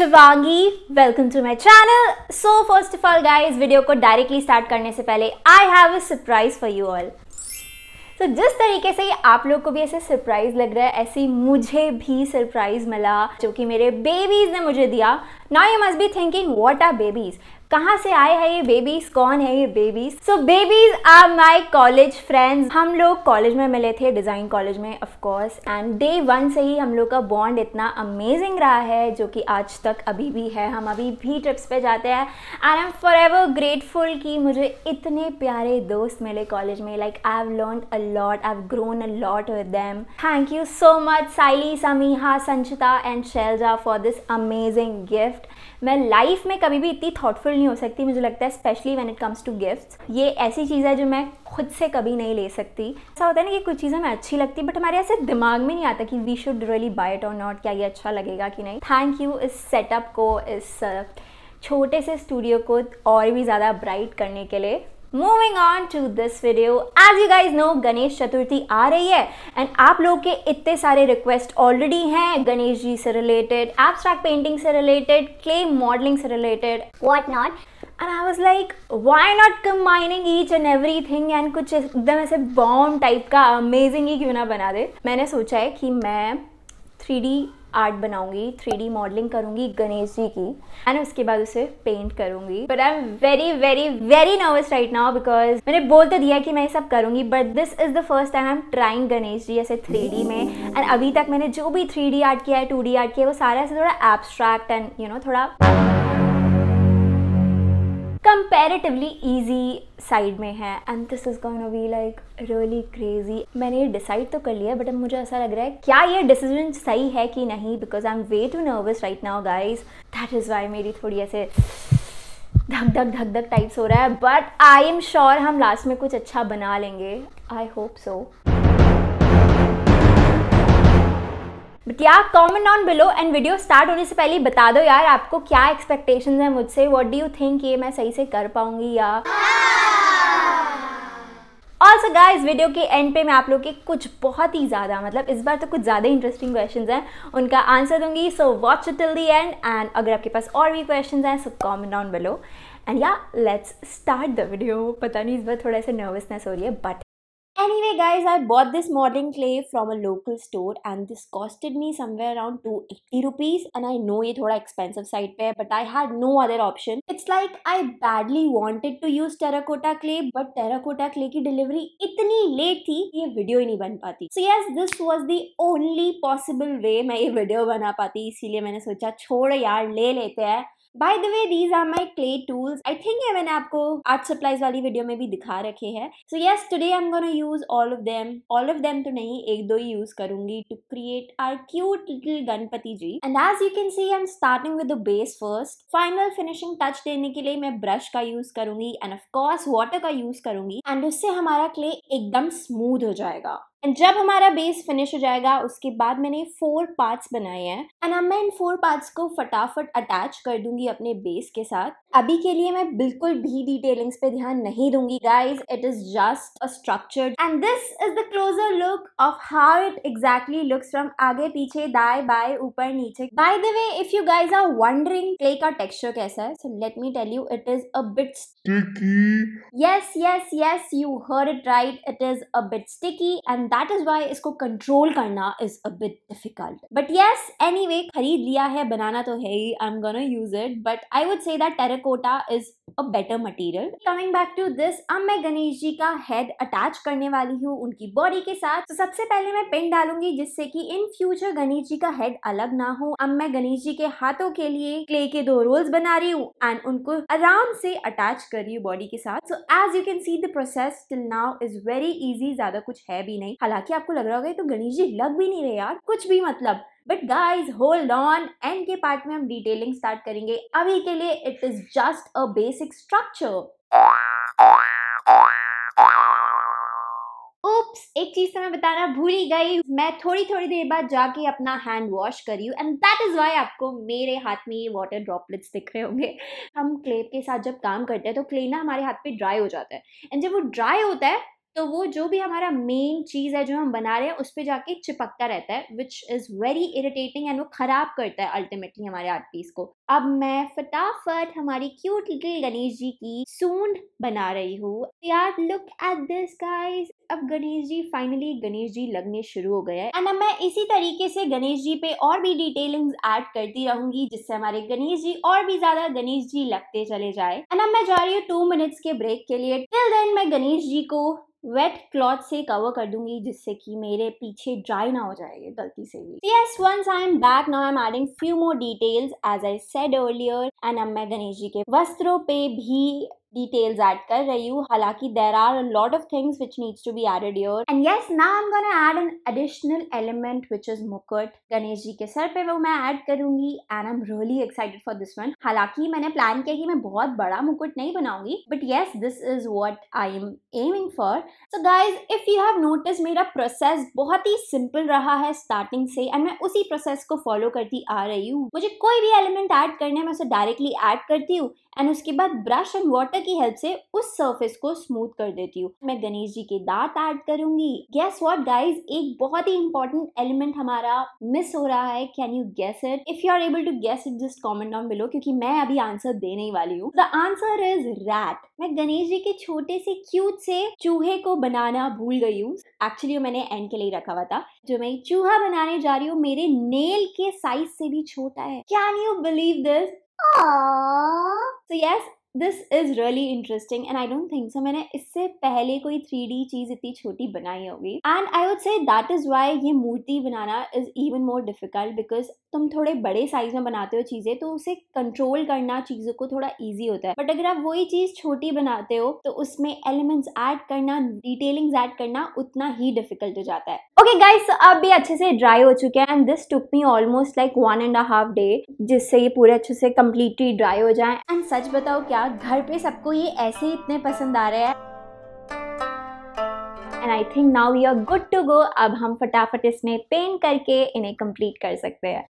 Shivangi welcome to my channel so first of all guys video को directly start करने से पहले I have a surprise for you all तो जिस तरीके से आप लोग को भी ऐसे सरप्राइज लग रहा है ऐसे मुझे भी सरप्राइज मिला जो कि मेरे बेबीज ने मुझे दिया now you must be thinking what are babies कहाँ से आए हैं ये बेबीज कौन है ये babies so babies are my college friends हम लोग कॉलेज में मिले थे डिजाइन कॉलेज में of course and day one से ही हम लोग का बॉन्ड इतना अमेजिंग रहा है जो कि आज तक अभी भी है हम अभी भी ट्रिप्स पे जाते हैं I am forever grateful कि मुझे इतने प्यारे दोस्त मिले कॉलेज में like I have learn a lot I have grown a lot with them thank you so much Saili Sameeha Sanchita and Shailaja for this amazing gift मैं लाइफ में कभी भी इतनी थॉटफुल नहीं हो सकती मुझे लगता है specially when it comes to gift ये ऐसी चीज़ है जो मैं खुद से कभी नहीं ले सकती ऐसा होता है ना कि कुछ चीज़ें हमें अच्छी लगती बट हमारे ऐसे दिमाग में नहीं आता कि we should really buy it और नॉट क्या ये अच्छा लगेगा कि नहीं थैंक यू इस सेटअप को इस छोटे से स्टूडियो को और भी ज़्यादा ब्राइट करने के लिए moving on to this video as you guys know Ganesh Chaturthi आ रही है एंड आप लोग के इतने सारे रिक्वेस्ट ऑलरेडी हैं गणेश जी से रिलेटेड एब्स्ट्रैक्ट पेंटिंग से रिलेटेड क्ले मॉडलिंग से related what not and I was like why not combining each and every thing and कुछ एकदम ऐसे बॉम्ब टाइप का अमेजिंग ही क्यों ना बना दे मैंने सोचा है कि मैं थ्री डी आर्ट बनाऊंगी थ्री डी मॉडलिंग करूंगी गणेश जी की एंड उसके बाद उसे पेंट करूंगी but I am very very very nervous right now because मैंने बोल तो दिया कि मैं ये सब करूंगी but this is the first time I am trying Ganesh ji ऐसे थ्री डी में एंड अभी तक मैंने जो भी थ्री डी आर्ट किया है टू डी आर्ट किया है वो सारा ऐसे थोड़ा एब्स्ट्रैक्ट एंड यू नो थोड़ा कंपेरेटिवली ईजी साइड में है and this is gonna be like really crazy मैंने ये डिसाइड तो कर लिया बट अब मुझे ऐसा लग रहा है क्या ये डिसीजन सही है कि नहीं because I am way too nervous right now guys that is why मेरी थोड़ी ऐसे धक धक धक धक टाइप्स हो रहा है बट आई एम श्योर हम लास्ट में कुछ अच्छा बना लेंगे आई होप सो बट यार comment on below and video start होने से पहले बता दो यार आपको क्या एक्सपेक्टेशन है मुझसे वॉट डू यू थिंक ये मैं सही से कर पाऊंगी या ऑल्सो इस वीडियो के एंड पे मैं आप लोग के कुछ बहुत ही ज़्यादा मतलब इस बार तो कुछ ज़्यादा इंटरेस्टिंग क्वेश्चन हैं उनका आंसर दूंगी so watch till the end and अगर आपके पास और भी क्वेश्चन हैं so comment on below and yeah let's start the video पता नहीं इस बार थोड़ा सा नर्वसनेस हो रही है but Anyway guys, I bought this modeling clay from a local store and this costed me somewhere around 280 rupees and I know ये थोड़ा expensive side पे but I had no other option. It's like I badly wanted to use terracotta clay but terracotta clay ki delivery itni late thi ye video hi nahi ban pati. So yes, this was the only possible way main ye video bana pati isliye maine socha chhod yaar le lete hai. By the way these are my clay tools I think ये मैंने आपको art supplies वाली video में भी दिखा रखे हैं so yes today I am gonna use all of them all of them तो नहीं एक दो ही यूज करूंगी to create our cute little Ganpati ji and as you can see I am starting with the base first final finishing touch देने के लिए मैं ब्रश का यूज करूंगी एंड ऑफकोर्स वॉटर वाटर का यूज करूंगी एंड उससे हमारा क्ले एकदम स्मूथ हो जाएगा एंड जब हमारा बेस फिनिश हो जाएगा उसके बाद मैंने फोर पार्ट्स बनाए हैं एंड अब मैं इन फोर पार्ट्स को फटाफट अटैच कर दूंगी अपने बेस के साथ अभी के लिए मैं बिल्कुल भी डिटेलिंग्स पे ध्यान नहीं दूंगी guys it is just a structure and this is the closer look of how it exactly looks from आगे पीछे दाए बाय ऊपर नीचे by the way if you guys are wondering clay का टेक्सचर कैसा है so let me tell you it is a bit sticky yes yes yes you heard it right it is a bit sticky and that is why इसको control करना is a bit difficult but yes anyway खरीद लिया है बनाना तो है ही I am gonna use it but I would say that terracotta is a better material coming back to this अब मैं गणेश जी का हेड अटैच करने वाली हूँ उनकी बॉडी के साथ तो सबसे पहले मैं पिन डालूंगी जिससे कि इन फ्यूचर गणेश जी का हेड अलग ना हो अब मैं गणेश जी के हाथों के लिए क्ले के दो रोल्स बना रही हूँ एंड उनको आराम से अटैच कर रही हूँ बॉडी के साथ so as you can see the process till now is very easy ज्यादा कुछ है भी नहीं हालांकि आपको लग रहा होगा तो गणेश जी लग भी नहीं रहे यार कुछ भी मतलब but guys hold on end के पार्ट में हम डिटेलिंग स्टार्ट करेंगे अभी के लिए it is just a basic structure एक चीज तो मैं बताना भूल ही गई मैं थोड़ी थोड़ी देर बाद जाके अपना हैंड वॉश करी हूँ एंड दैट इज वाई आपको मेरे हाथ में ये वाटर ड्रॉपलेट्स दिख रहे होंगे हम क्ले के साथ जब काम करते हैं तो क्ले ना हमारे हाथ पे ड्राई हो जाता है एंड जब वो ड्राई होता है तो वो जो भी हमारा मेन चीज़ है जो हम बना रहे हैं उस पर जाके चिपकता रहता है which is very irritating and वो ख़राब करता है अल्टीमेटली हमारे आर्ट पीस को अब मैं फटाफट हमारी क्यूट लिटिल गणेश जी की सूंड बना रही हूँ यार लुक एट दिस गाइस अब गणेश जी फाइनली गणेश जी लगने शुरू हो गए है एंड अब मैं इसी तरीके से गणेश जी पे और भी डिटेलिंग ऐड करती रहूंगी जिससे हमारे गणेश जी और भी ज्यादा गणेश जी लगते चले जाए एंड अब मैं जा रही हूँ टू मिनट्स के ब्रेक के लिए टिल देन मैं गणेश जी को वेट क्लॉथ से कवर कर दूंगी जिससे कि मेरे पीछे ड्राई ना हो जाए गलती से भी yes once I am back now I am adding few more details as I said earlier and अब मैं गणेश जी के वस्त्रों पे भी details add kar rahi hu halaki there are a lot of things which needs to be added here and yes now i'm going to add an additional element which is mukut ganesh ji ke sar pe wo main add karungi and i'm really excited for this one halaki maine plan kiya ki main bahut bada mukut nahi banaungi but yes this is what i am aiming for so guys if you have noticed mera process bahut hi simple raha hai starting se and main usi process ko follow karti aa rahi hu mujhe koi bhi element add add hai main उसे directly add karti hu and uske baad brush and water roller की help से उस surface को smooth कर देती हूँ मैं गणेश जी के दांत ऐड करूंगी गैस वॉट गाइज एक बहुत ही इंपॉर्टेंट एलिमेंट हमारा मिस हो रहा है can you guess it if you are able to guess it just comment down below क्योंकि मैं अभी आंसर देने वाली हूँ द आंसर इज रैट मैं गणेश जी के छोटे से क्यूट से चूहे को बनाना भूल गई हूँ एक्चुअली मैंने एंड के लिए रखा हुआ था जो मैं चूहा बनाने जा रही हूँ मेरे नेल के साइज से भी छोटा है कैन यू बिलीव दिस तो yes this is really interesting and I don't think so मैंने इससे पहले कोई थ्री डी चीज़ इतनी छोटी बनाई होगी and I would say that is why ये मूर्ति बनाना is even more difficult because तुम थोड़े बड़े साइज में बनाते हो चीज़ें तो उसे कंट्रोल करना चीज़ों को थोड़ा ईजी होता है बट अगर आप वही चीज़ छोटी बनाते हो तो उसमें एलिमेंट्स ऐड करना डिटेलिंग्स ऐड करना उतना ही डिफिकल्ट हो जाता है ओके okay गाइस अब भी अच्छे से ड्राई हो चुके हैं and this took me almost like one and half day जिससे ये पूरे अच्छे से कम्प्लीटली ड्राई हो जाए एंड सच बताओ क्या क्या घर पे सबको ये ऐसे ही इतने पसंद आ रहे हैं and I think now you are good to go अब हम फटाफट इसमें पेंट करके इन्हें कंप्लीट कर सकते हैं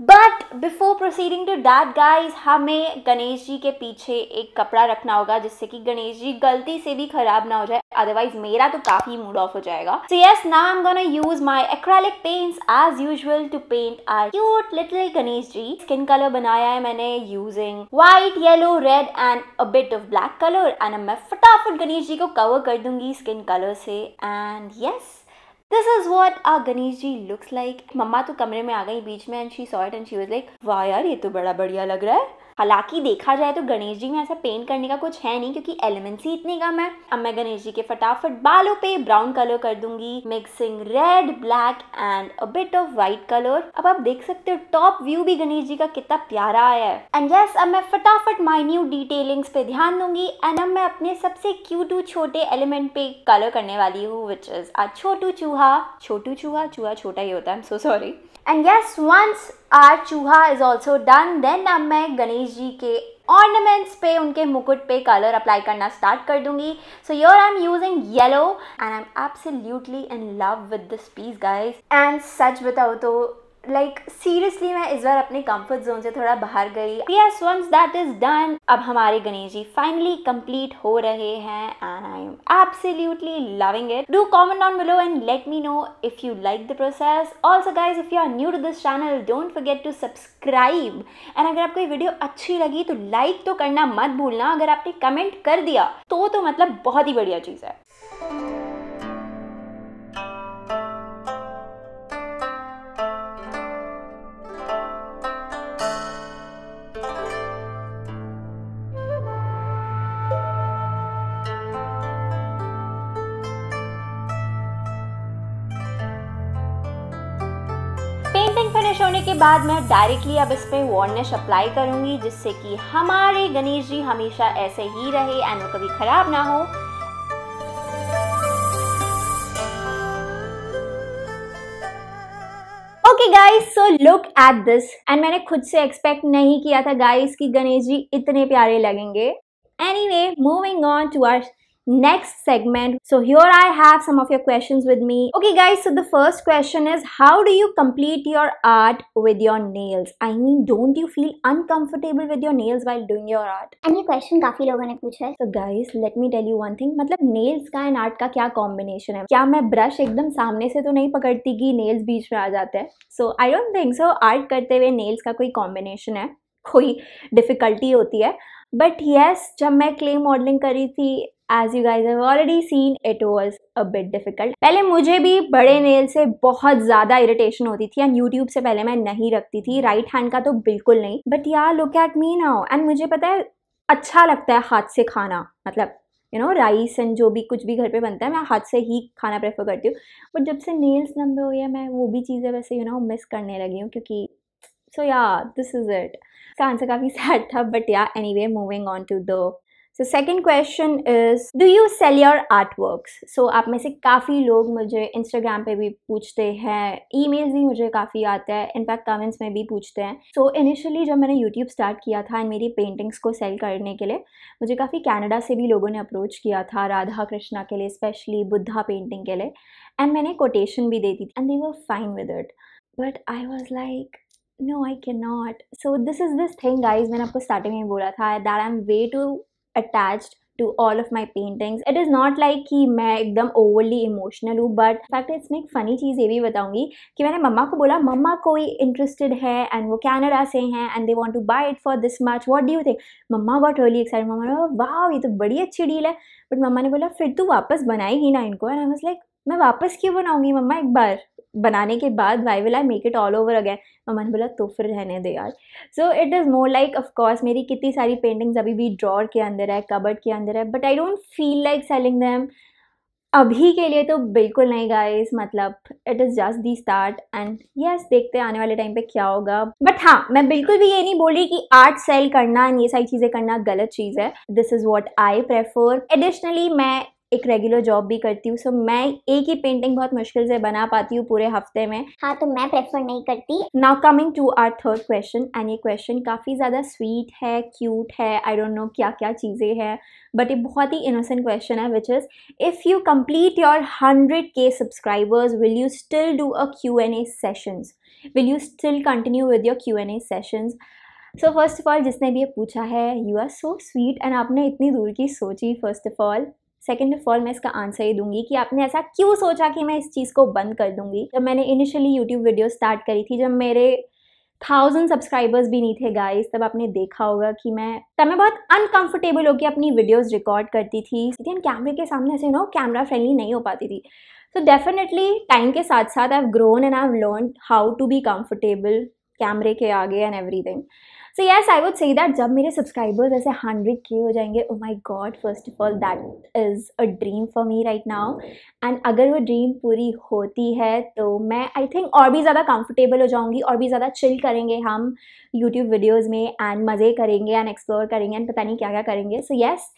but before proceeding to that guys हमें गणेश जी के पीछे एक कपड़ा रखना होगा जिससे कि गणेश जी गलती से भी खराब ना हो जाए अदरवाइज मेरा तो काफी मूड ऑफ हो जाएगा so yes now I am gonna use my acrylic paints as usual to paint our cute little Ganesh ji skin colour बनाया है मैंने using white yellow red and a bit of black colour and मैं फटाफट गणेश जी को cover कर दूंगी skin colour से and yes yes, this is what ah Ganesh ji looks like mamma तो कमरे में आ गई बीच में and she saw it and she was like वाह यार ये तो बड़ा बढ़िया लग रहा है हालांकि देखा जाए तो गणेश जी में ऐसा पेंट करने का कुछ है नहीं क्योंकि एलिमेंट्स ही इतने कम है अब मैं गणेश जी के फटाफट बालों पे ब्राउन कलर कर दूंगी mixing red black and a bit of white colour अब आप देख सकते हो टॉप व्यू भी गणेश जी का कितना प्यारा आया है एंड यस अब मैं फटाफट माइन्यूट डिटेलिंग्स पे ध्यान दूंगी एंड अब मैं अपने सबसे क्यूट छोटे एलिमेंट पे कलर करने वाली हूँ विच इज आ छोटू चूहा छोटू चूहा चूहा छोटा ही होता है I am so sorry and yes once our चूहा इज ऑल्सो डन देन अब मैं गणेश जी के ऑर्नामेंट्स पे उनके मुकुट पे कलर अप्लाई करना स्टार्ट कर दूंगी so your I am using yellow and I am absolutely in love with this piece guys and सच बताओ तो लाइक like, सीरियसली मैं इस बार अपने कंफर्ट जोन से थोड़ा बाहर गई yes once that is done अब हमारे गणेश जी फाइनली कंप्लीट हो रहे हैं and I am absolutely loving it do comment on below and let me know if you like the process also guys if you are new to this channel don't forget to subscribe and अगर आपको ये video अच्छी लगी तो like तो करना मत भूलना अगर आपने कमेंट कर दिया तो तो मतलब बहुत ही बढ़िया चीज़ है फिनिश होने के बाद मैं डायरेक्टली अब इस पर वार्निश अप्लाई करूंगी जिससे कि हमारे गणेश जी हमेशा ऐसे ही रहे एंड वो कभी ख़राब ना हो guys so look at this and मैंने खुद से एक्सपेक्ट नहीं किया था गाइस कि गणेश जी इतने प्यारे लगेंगे anyway moving on to our next segment. So here I have some of your questions with me. Okay guys, so the first question is how do you complete your art with your nails? I mean, don't you feel uncomfortable with your nails while doing your art? And ये question kafi logon ne pucha hai So guys, let me tell you one thing. matlab nails ka and art ka kya combination hai kya main brush ekdam samne se to nahi pakadti ki nails beech mein aa jate हैं? So I don't think so. Art karte hue nails ka koi combination hai कोई difficulty होती है but yes yes, जब मैं clay modelling करी थी as you guys have already seen it was a bit difficult पहले मुझे भी बड़े नेल से बहुत ज़्यादा इरिटेशन होती थी एंड यूट्यूब से पहले मैं नहीं रखती थी राइट right हैंड का तो बिल्कुल नहीं बट यार look at me now and मुझे पता है अच्छा लगता है हाथ से खाना मतलब यू नो राइस एंड जो भी कुछ भी घर पे बनता है मैं हाथ से ही खाना प्रेफर करती हूँ बट जब से नेल्स लंबे हुए हैं मैं वो भी चीज़ें वैसे you you know know, miss करने लगी हूँ क्योंकि so yeah this is it इसका आंसर काफ़ी सैड था but yeah anyway moving on to the so second question is do you sell your art work so आप में से काफ़ी लोग मुझे इंस्टाग्राम पे भी पूछते हैं ई मेल्स भी मुझे काफ़ी आते हैं इनफैक्ट कमेंट्स में भी पूछते हैं सो so, इनिशियली जब मैंने यूट्यूब स्टार्ट किया था एंड मेरी पेंटिंग्स को सेल करने के लिए मुझे काफ़ी कैनेडा से भी लोगों ने अप्रोच किया था राधा कृष्णा के लिए स्पेशली बुद्धा पेंटिंग के लिए एंड मैंने कोटेशन भी दे दी थी and they were fine with it but I was like no I can not so this is this thing guys मैंने आपको स्टार्टिंग में बोला था that I am way too attached to all of my paintings it is not like कि मैं एकदम overly emotional हूँ but fact it's इसमें एक फ़नी चीज़ ये भी बताऊँगी कि मैंने मम्मा को बोला मम्मा कोई इंटरेस्टेड है एंड वो कैनेडा से हैं and they want to buy it for this much what do think mamma got really excited mamma ने वाह ये तो बड़ी अच्छी डील है बट मम्मा ने बोला फिर तू वापस बनाएगी ना इनको एंड आई वाज लाइक मैं वापस क्यों बनाऊंगी मम्मा एक बार बनाने के बाद why will I make it all over again mamma ने बोला तो फिर रहने दे यार so it is more like of course मेरी कितनी सारी पेंटिंग्स अभी भी ड्रॉर के अंदर है कबर्ड के अंदर है but I don't feel like selling them अभी के लिए तो बिल्कुल नहीं गाइस मतलब it is just the start and yes देखते हैं आने वाले टाइम पे क्या होगा बट हाँ मैं बिल्कुल भी ये नहीं बोल रही कि आर्ट सेल करना एंड ये सारी चीज़ें करना गलत चीज़ है this is what I prefer additionally मैं एक रेगुलर जॉब भी करती हूँ सो मैं एक ही पेंटिंग बहुत मुश्किल से बना पाती हूँ पूरे हफ्ते में हाँ तो मैं प्रेफर नहीं करती now coming to our third question and ये क्वेश्चन काफ़ी ज़्यादा स्वीट है क्यूट है आई डोंट नो क्या क्या चीज़ें हैं बट ये बहुत ही इनोसेंट क्वेश्चन है which is if you complete your hundred K subscribers will you still do a Q and A sessions will you still continue with your Q and A sessions so first of all जिसने भी ये पूछा है you are so sweet and आपने इतनी दूर की सोची first of all second of all मैं इसका आंसर ये दूंगी कि आपने ऐसा क्यों सोचा कि मैं इस चीज़ को बंद कर दूंगी जब मैंने इनिशियली यूट्यूब वीडियो स्टार्ट करी थी जब मेरे थाउजेंड सब्सक्राइबर्स भी नहीं थे गाइस तब आपने देखा होगा कि मैं तब मैं बहुत अनकंफर्टेबल होकर अपनी वीडियोस रिकॉर्ड करती थी लेकिन कैमरे के सामने ऐसे नो कैमरा फ्रेंडली नहीं हो पाती थी सो डेफिनेटली टाइम के साथ साथ I have grown and I have learn how to be comfortable कैमरे के आगे and everything so yes I would say that जब मेरे सब्सक्राइबर्स ऐसे हंड्रेड के हो जाएंगे oh my god first of all that is a dream for me right now and अगर वो ड्रीम पूरी होती है तो मैं आई थिंक और भी ज़्यादा कंफर्टेबल हो जाऊँगी और भी ज़्यादा चिल करेंगे हम यूट्यूब वीडियोज़ में एंड मज़े करेंगे एंड एक्सप्लोर करेंगे एंड पता नहीं क्या क्या करेंगे so yes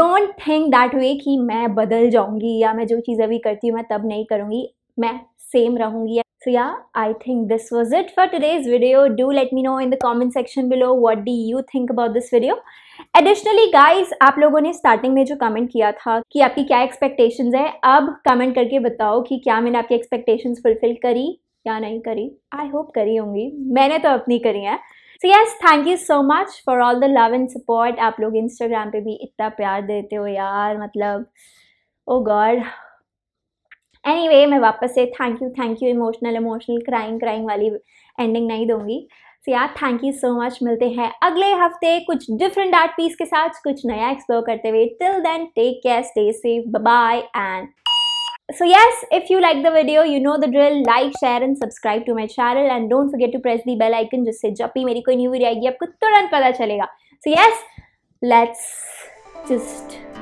don't think that way कि मैं बदल जाऊँगी या मैं जो चीज़ अभी करती हूँ मैं तब नहीं करूँगी मैं सेम रहूँगी So yeah, I think this was it for today's video. Do let me know in the comment section below what do you think about this video. Additionally guys आप लोगों ने स्टार्टिंग में जो कमेंट किया था कि आपकी क्या एक्सपेक्टेशंस है अब कमेंट करके बताओ कि क्या मैंने आपकी एक्सपेक्टेशंस फुलफिल करी या नहीं करी आई होप करी होंगी मैंने तो अपनी करी है so yes thank you so much for all the love and support आप लोग इंस्टाग्राम पे भी इतना प्यार देते हो यार मतलब oh oh god any anyway, मैं वापस से thank you thank you emotional emotional crying crying वाली एंडिंग नहीं दूंगी सो यार थैंक यू सो मच मिलते हैं अगले हफ्ते कुछ डिफरेंट आर्ट पीस के साथ कुछ नया एक्सप्लोर करते हुए till then take care stay safe bye and so yes if you like the video you know the drill like share and subscribe to my channel and don't forget to press the bell icon जिससे जब भी मेरी कोई new video आएगी आपको तुरंत पता चलेगा सो यस लेट्स जस्ट